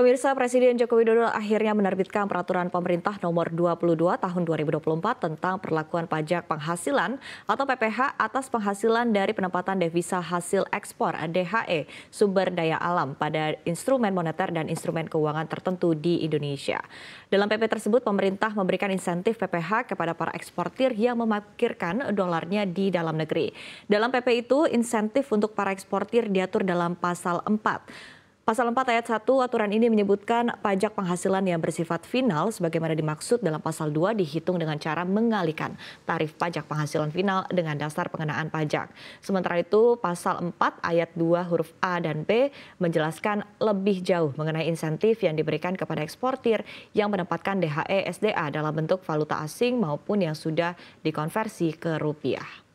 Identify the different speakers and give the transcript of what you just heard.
Speaker 1: Pemirsa Presiden Joko Widodo akhirnya menerbitkan peraturan pemerintah nomor 22 tahun 2024 tentang perlakuan pajak penghasilan atau PPH atas penghasilan dari penempatan devisa hasil ekspor DHE sumber daya alam pada instrumen moneter dan instrumen keuangan tertentu di Indonesia. Dalam PP tersebut pemerintah memberikan insentif PPH kepada para eksportir yang memakirkan dolarnya di dalam negeri. Dalam PP itu insentif untuk para eksportir diatur dalam pasal 4. Pasal 4 ayat 1 aturan ini menyebutkan pajak penghasilan yang bersifat final sebagaimana dimaksud dalam pasal 2 dihitung dengan cara mengalihkan tarif pajak penghasilan final dengan dasar pengenaan pajak. Sementara itu pasal 4 ayat 2 huruf A dan B menjelaskan lebih jauh mengenai insentif yang diberikan kepada eksportir yang menempatkan DHE SDA dalam bentuk valuta asing maupun yang sudah dikonversi ke rupiah.